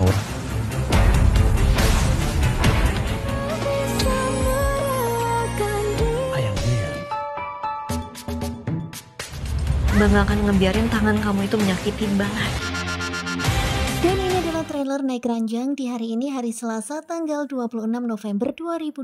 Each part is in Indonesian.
Aura. Ayang gak iya. Bang akan ngebiarin tangan kamu itu menyakiti banget. Dan ini adalah trailer naik ranjang di hari ini hari Selasa tanggal 26 November 2024.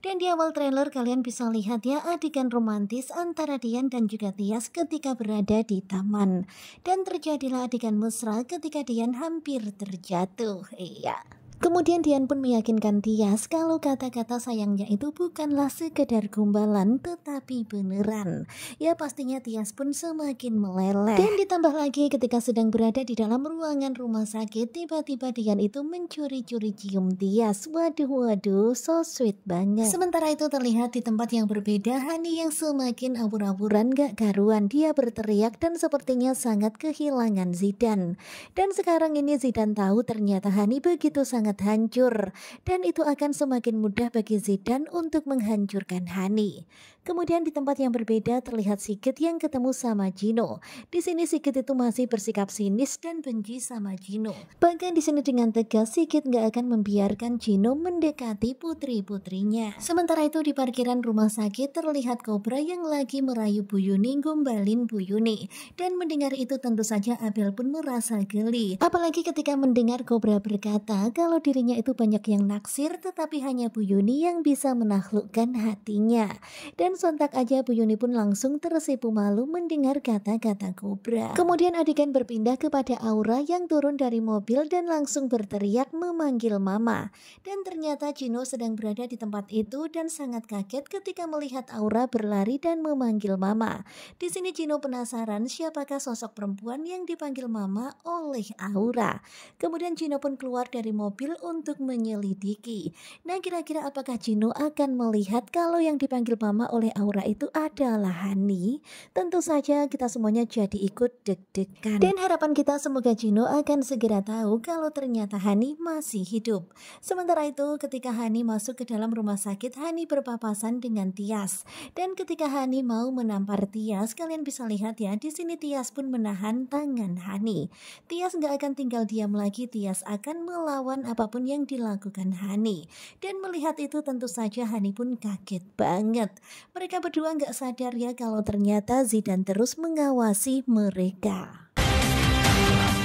Dan di awal trailer kalian bisa lihat ya adegan romantis antara Dian dan juga Tias ketika berada di taman. Dan terjadilah adegan mesra ketika Dian hampir terjatuh. Iya. Kemudian Dian pun meyakinkan Tias kalau kata-kata sayangnya itu bukanlah sekedar gombalan tetapi beneran. Ya pastinya Tias pun semakin meleleh. Dan iya. ditambah lagi ketika sedang berada di dalam ruangan rumah sakit tiba-tiba Dian itu mencuri-curi cium Tias. Waduh waduh so sweet banget. Sementara itu terlihat di tempat yang berbeda Hani yang semakin abur-aburan gak karuan. Dia berteriak dan sepertinya sangat kehilangan Zidan. Dan sekarang ini Zidan tahu ternyata Hani begitu sangat sangat hancur dan itu akan semakin mudah bagi Zidane untuk menghancurkan Hani. Kemudian di tempat yang berbeda terlihat Sigit yang ketemu sama Gino. Di sini Sigit itu masih bersikap sinis dan benci sama Gino. Bahkan di sini dengan tegas Sigit nggak akan membiarkan Gino mendekati putri-putrinya. Sementara itu di parkiran rumah sakit terlihat Cobra yang lagi merayu Bu Yuni gombalin Bu Yuni. Dan mendengar itu tentu saja Abel pun merasa geli. Apalagi ketika mendengar Cobra berkata kalau dirinya itu banyak yang naksir tetapi hanya Bu Yuni yang bisa menaklukkan hatinya. Dan sontak aja Bu Yuni pun langsung tersipu malu mendengar kata-kata Kobra. Kemudian adegan berpindah kepada Aura yang turun dari mobil dan langsung berteriak memanggil Mama. Dan ternyata Jino sedang berada di tempat itu dan sangat kaget ketika melihat Aura berlari dan memanggil Mama. Di sini Jino penasaran siapakah sosok perempuan yang dipanggil Mama oleh Aura. Kemudian Jino pun keluar dari mobil untuk menyelidiki. Nah, kira-kira apakah Jino akan melihat kalau yang dipanggil mama oleh Aura itu adalah Hani? Tentu saja kita semuanya jadi ikut deg-degan. Dan harapan kita semoga Jino akan segera tahu kalau ternyata Hani masih hidup. Sementara itu, ketika Hani masuk ke dalam rumah sakit, Hani berpapasan dengan Tias. Dan ketika Hani mau menampar Tias, kalian bisa lihat ya, di sini Tias pun menahan tangan Hani. Tias nggak akan tinggal diam lagi, Tias akan melawan apa apapun yang dilakukan Hani. Dan melihat itu tentu saja Hani pun kaget banget. Mereka berdua nggak sadar ya kalau ternyata Zidan terus mengawasi mereka.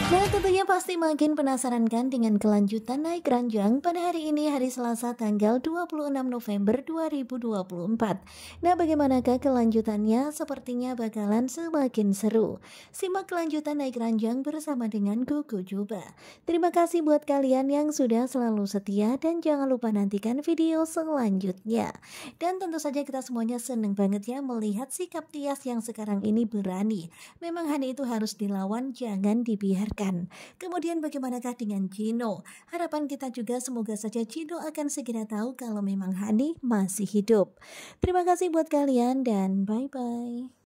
Nah tentunya pasti makin penasaran kan dengan kelanjutan naik ranjang pada hari ini hari Selasa tanggal 26 November 2024. Nah bagaimanakah kelanjutannya sepertinya bakalan semakin seru. Simak kelanjutan naik ranjang bersama dengan Gugu Juba. Terima kasih buat kalian yang sudah selalu setia dan jangan lupa nantikan video selanjutnya. Dan tentu saja kita semuanya seneng banget ya melihat sikap Tias yang sekarang ini berani. Memang hari itu harus dilawan jangan dibiarkan diharapkan. Kemudian bagaimanakah dengan Gino? Harapan kita juga semoga saja Gino akan segera tahu kalau memang Hani masih hidup. Terima kasih buat kalian dan bye-bye.